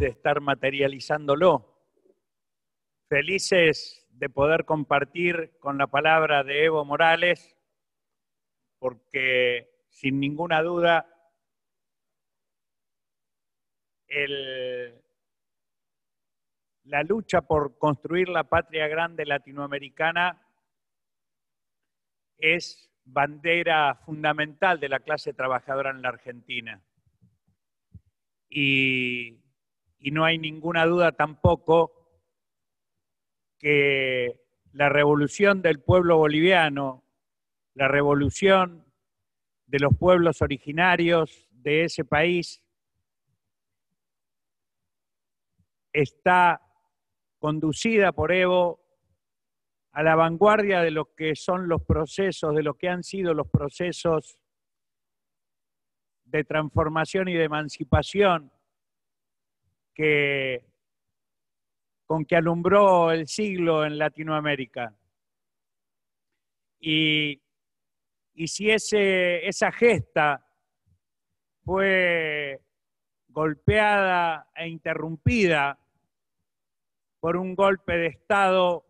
de estar materializándolo, felices de poder compartir con la palabra de Evo Morales, porque sin ninguna duda el, la lucha por construir la patria grande latinoamericana es bandera fundamental de la clase trabajadora en la Argentina. Y y no hay ninguna duda tampoco que la revolución del pueblo boliviano, la revolución de los pueblos originarios de ese país, está conducida por Evo a la vanguardia de lo que son los procesos, de lo que han sido los procesos de transformación y de emancipación que, con que alumbró el siglo en Latinoamérica. Y, si ese, esa gesta fue golpeada e interrumpida por un golpe de Estado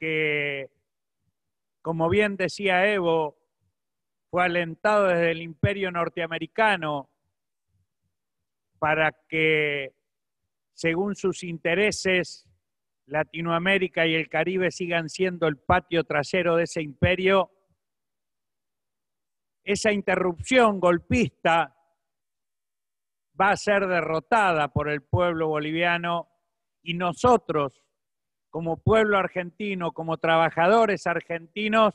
que, como bien decía Evo, fue alentado desde el imperio norteamericano para que, según sus intereses, Latinoamérica y el Caribe sigan siendo el patio trasero de ese imperio, esa interrupción golpista va a ser derrotada por el pueblo boliviano y nosotros, como pueblo argentino, como trabajadores argentinos,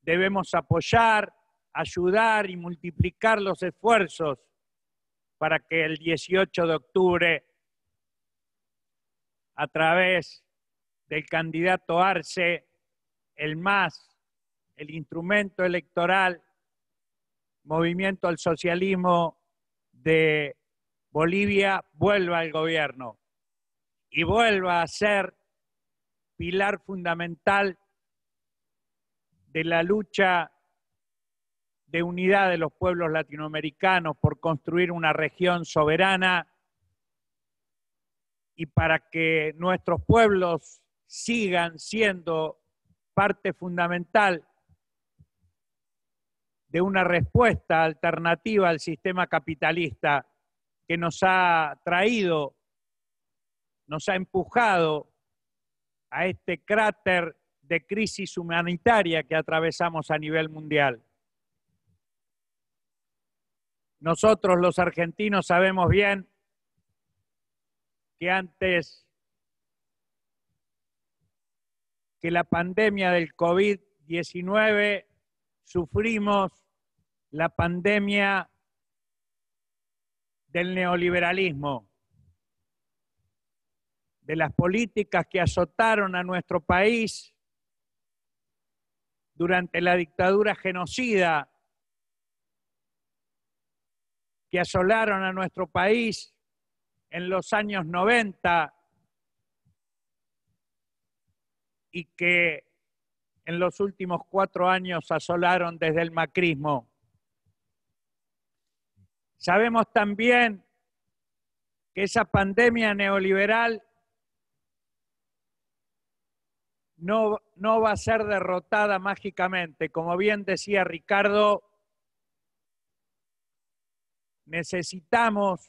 debemos apoyar, ayudar y multiplicar los esfuerzos para que el 18 de octubre, a través del candidato Arce, el MAS, el instrumento electoral, movimiento al socialismo de Bolivia, vuelva al gobierno y vuelva a ser pilar fundamental de la lucha de unidad de los pueblos latinoamericanos, por construir una región soberana y para que nuestros pueblos sigan siendo parte fundamental de una respuesta alternativa al sistema capitalista que nos ha traído, nos ha empujado a este cráter de crisis humanitaria que atravesamos a nivel mundial. Nosotros los argentinos sabemos bien que antes que la pandemia del COVID-19 sufrimos la pandemia del neoliberalismo, de las políticas que azotaron a nuestro país durante la dictadura genocida que asolaron a nuestro país en los años 90 y que en los últimos cuatro años asolaron desde el macrismo. Sabemos también que esa pandemia neoliberal no, no, va a ser derrotada mágicamente. Como bien decía Ricardo, necesitamos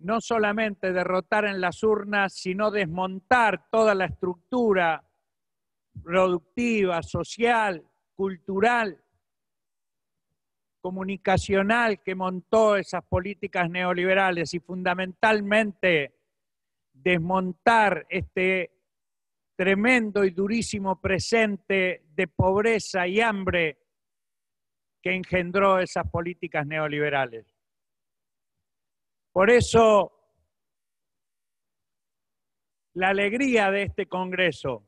no solamente derrotar en las urnas, sino desmontar toda la estructura productiva, social, cultural, comunicacional que montó esas políticas neoliberales y fundamentalmente desmontar este tremendo y durísimo presente de pobreza y hambre que engendró esas políticas neoliberales. Por eso, la alegría de este Congreso,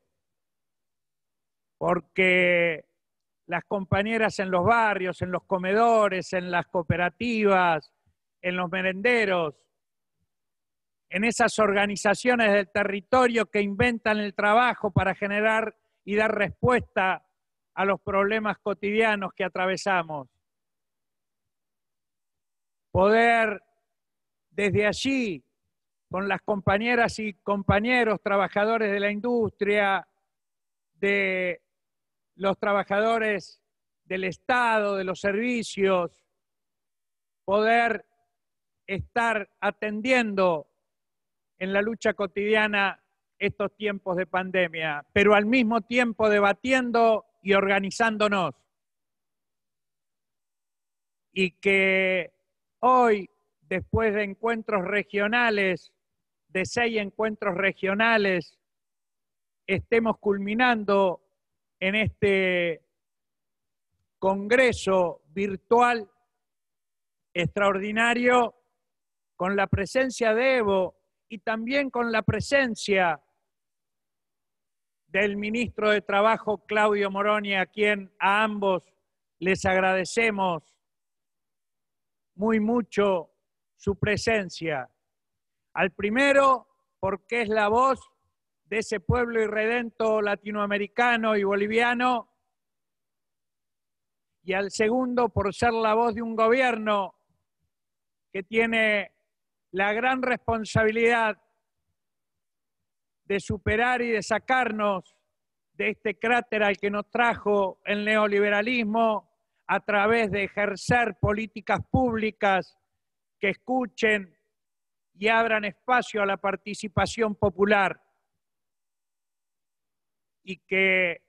porque las compañeras en los barrios, en los comedores, en las cooperativas, en los merenderos, en esas organizaciones del territorio que inventan el trabajo para generar y dar respuesta a los problemas cotidianos que atravesamos. Poder desde allí, con las compañeras y compañeros trabajadores de la industria, de los trabajadores del Estado, de los servicios, poder estar atendiendo en la lucha cotidiana estos tiempos de pandemia, pero al mismo tiempo debatiendo y organizándonos. Y que hoy, después de encuentros regionales, de seis encuentros regionales, estemos culminando en este congreso virtual extraordinario con la presencia de Evo y también con la presencia del ministro de Trabajo, Claudio Moroni, a quien a ambos les agradecemos muy mucho su presencia. Al primero, porque es la voz de ese pueblo irredento latinoamericano y boliviano, y al segundo, por ser la voz de un gobierno que tiene la gran responsabilidad de superar y de sacarnos de este cráter al que nos trajo el neoliberalismo a través de ejercer políticas públicas que escuchen y abran espacio a la participación popular y que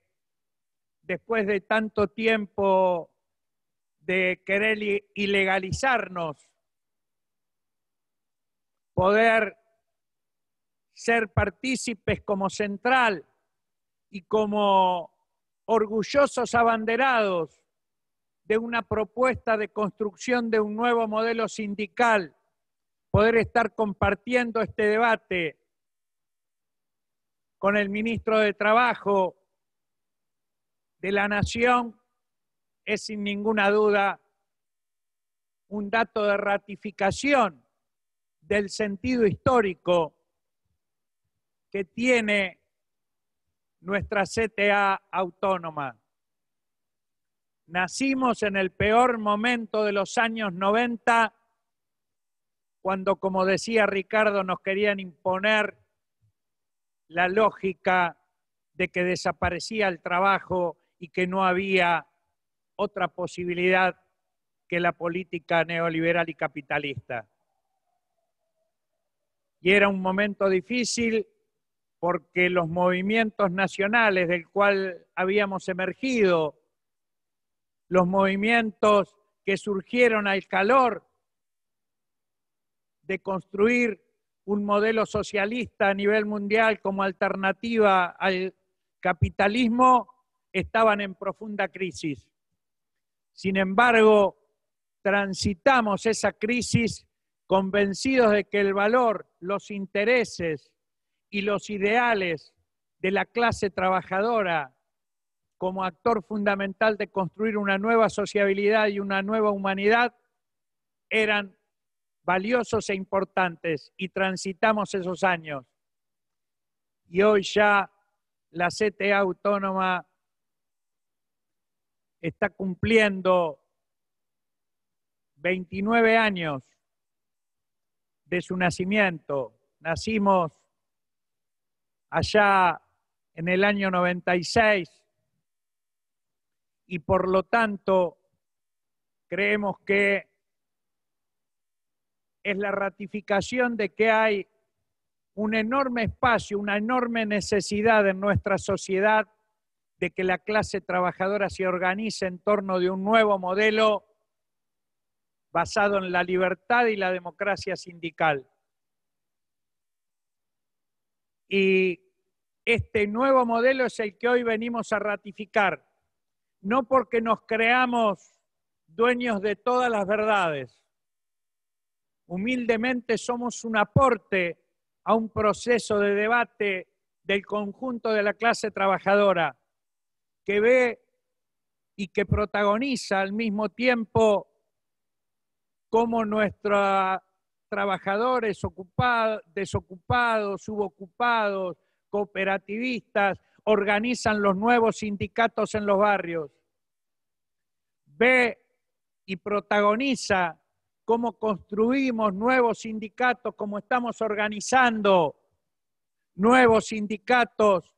después de tanto tiempo de querer ilegalizarnos, poder ser partícipes como central y como orgullosos abanderados de una propuesta de construcción de un nuevo modelo sindical, poder estar compartiendo este debate con el ministro de Trabajo de la Nación es sin ninguna duda un dato de ratificación del sentido histórico que tiene nuestra CTA autónoma. Nacimos en el peor momento de los años 90, cuando, como decía Ricardo, nos querían imponer la lógica de que desaparecía el trabajo y que no había otra posibilidad que la política neoliberal y capitalista. Y era un momento difícil porque los movimientos nacionales del cual habíamos emergido, los movimientos que surgieron al calor de construir un modelo socialista a nivel mundial como alternativa al capitalismo, estaban en profunda crisis. Sin embargo, transitamos esa crisis convencidos de que el valor, los intereses, y los ideales de la clase trabajadora como actor fundamental de construir una nueva sociabilidad y una nueva humanidad eran valiosos e importantes y transitamos esos años. Y hoy ya la CTA autónoma está cumpliendo 29 años de su nacimiento. Nacimos allá en el año 96 y por lo tanto creemos que es la ratificación de que hay un enorme espacio, una enorme necesidad en nuestra sociedad de que la clase trabajadora se organice en torno de un nuevo modelo basado en la libertad y la democracia sindical. Y este nuevo modelo es el que hoy venimos a ratificar, no porque nos creamos dueños de todas las verdades. Humildemente somos un aporte a un proceso de debate del conjunto de la clase trabajadora que ve y que protagoniza al mismo tiempo como nuestra trabajadores ocupados, desocupados, subocupados, cooperativistas, organizan los nuevos sindicatos en los barrios. Ve y protagoniza cómo construimos nuevos sindicatos, cómo estamos organizando nuevos sindicatos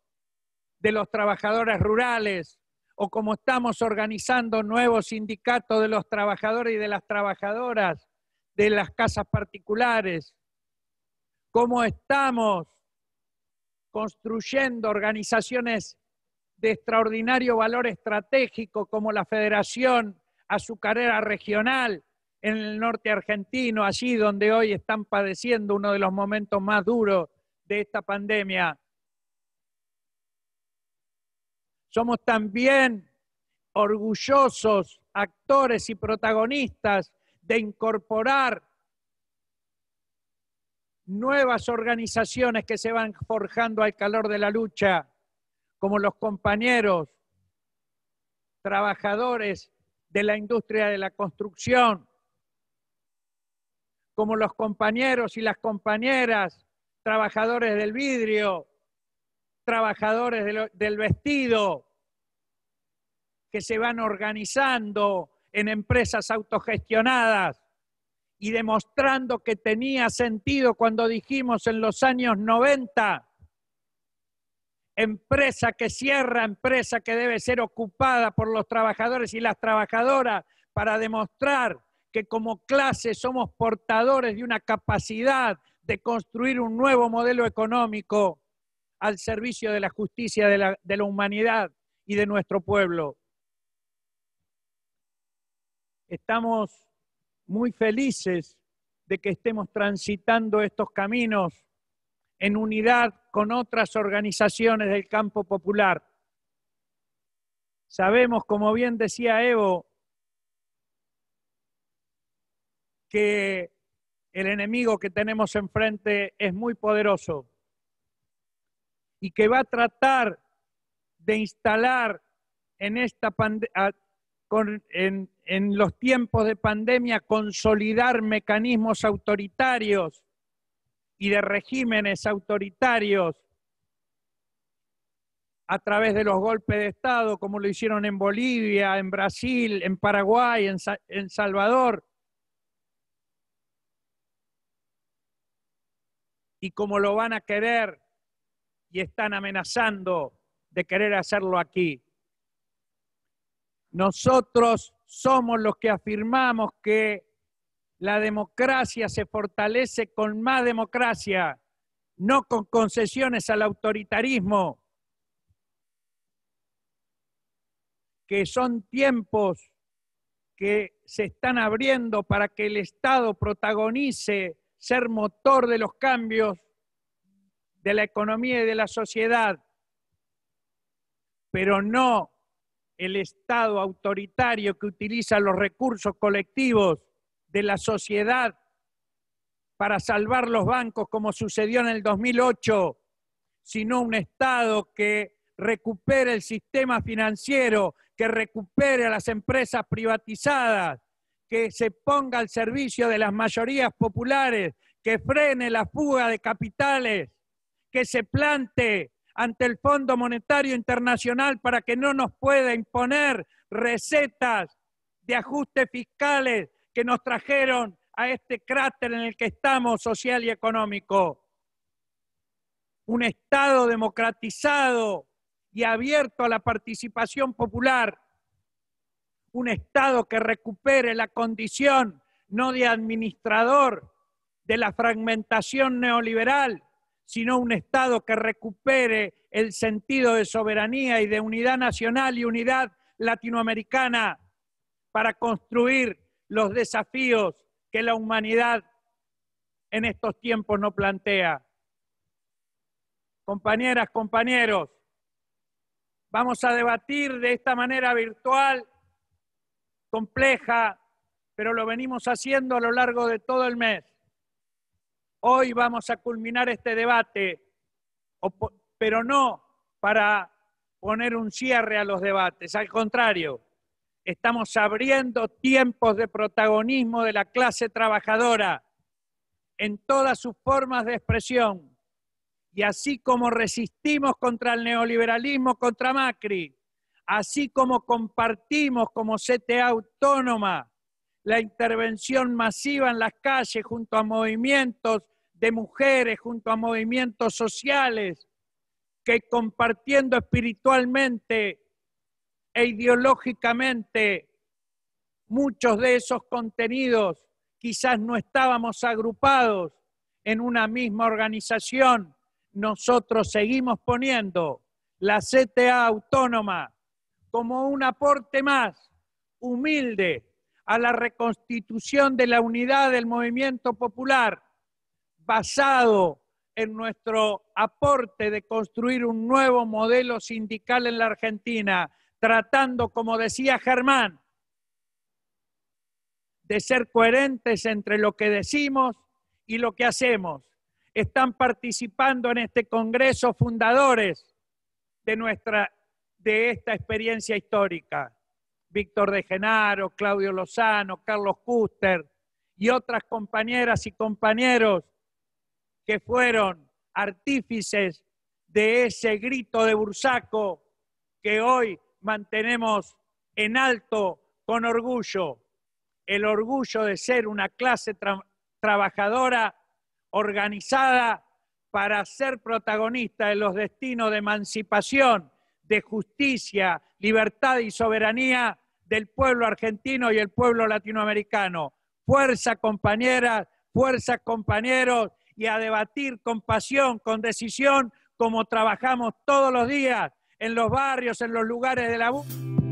de los trabajadores rurales o cómo estamos organizando nuevos sindicatos de los trabajadores y de las trabajadoras de las casas particulares, cómo estamos construyendo organizaciones de extraordinario valor estratégico como la Federación Azucarera Regional en el norte argentino, allí donde hoy están padeciendo uno de los momentos más duros de esta pandemia. Somos también orgullosos actores y protagonistas de incorporar nuevas organizaciones que se van forjando al calor de la lucha, como los compañeros trabajadores de la industria de la construcción, como los compañeros y las compañeras trabajadores del vidrio, trabajadores del, vestido, que se van organizando en empresas autogestionadas y demostrando que tenía sentido cuando dijimos en los años 90, empresa que cierra, empresa que debe ser ocupada por los trabajadores y las trabajadoras para demostrar que como clase somos portadores de una capacidad de construir un nuevo modelo económico al servicio de la justicia de la, de la humanidad y de nuestro pueblo. Estamos muy felices de que estemos transitando estos caminos en unidad con otras organizaciones del campo popular. Sabemos, como bien decía Evo, que el enemigo que tenemos enfrente es muy poderoso y que va a tratar de instalar en esta, en, los tiempos de pandemia consolidar mecanismos autoritarios y de regímenes autoritarios a través de los golpes de Estado, como lo hicieron en Bolivia, en Brasil, en Paraguay, en, en Salvador, y como lo van a querer y están amenazando de querer hacerlo aquí. Nosotros somos los que afirmamos que la democracia se fortalece con más democracia, no con concesiones al autoritarismo, que son tiempos que se están abriendo para que el Estado protagonice ser motor de los cambios de la economía y de la sociedad, pero no el Estado autoritario que utiliza los recursos colectivos de la sociedad para salvar los bancos como sucedió en el 2008, sino un Estado que recupere el sistema financiero, que recupere a las empresas privatizadas, que se ponga al servicio de las mayorías populares, que frene la fuga de capitales, que se plante ante el Fondo Monetario Internacional para que no nos pueda imponer recetas de ajustes fiscales que nos trajeron a este cráter en el que estamos social y económico. Un Estado democratizado y abierto a la participación popular. Un Estado que recupere la condición no de administrador de la fragmentación neoliberal, sino un Estado que recupere el sentido de soberanía y de unidad nacional y unidad latinoamericana para construir los desafíos que la humanidad en estos tiempos no plantea. Compañeras, compañeros, vamos a debatir de esta manera virtual, compleja, pero lo venimos haciendo a lo largo de todo el mes. Hoy vamos a culminar este debate, pero no para poner un cierre a los debates, al contrario, estamos abriendo tiempos de protagonismo de la clase trabajadora en todas sus formas de expresión. Y así como resistimos contra el neoliberalismo, contra Macri, así como compartimos como CTA autónoma la intervención masiva en las calles junto a movimientos de mujeres junto a movimientos sociales que compartiendo espiritualmente e ideológicamente muchos de esos contenidos quizás no estábamos agrupados en una misma organización, nosotros seguimos poniendo la CTA autónoma como un aporte más humilde a la reconstitución de la unidad del movimiento popular basado en nuestro aporte de construir un nuevo modelo sindical en la Argentina, tratando, como decía Germán, de ser coherentes entre lo que decimos y lo que hacemos. Están participando en este Congreso fundadores de, nuestra, de esta experiencia histórica. Víctor de Genaro, Claudio Lozano, Carlos Custer y otras compañeras y compañeros que fueron artífices de ese grito de bursaco que hoy mantenemos en alto con orgullo, el orgullo de ser una clase trabajadora organizada para ser protagonista de los destinos de emancipación, de justicia, libertad y soberanía del pueblo argentino y el pueblo latinoamericano. Fuerza compañeras, fuerza compañeros y a debatir con pasión, con decisión, como trabajamos todos los días en los barrios, en los lugares de la...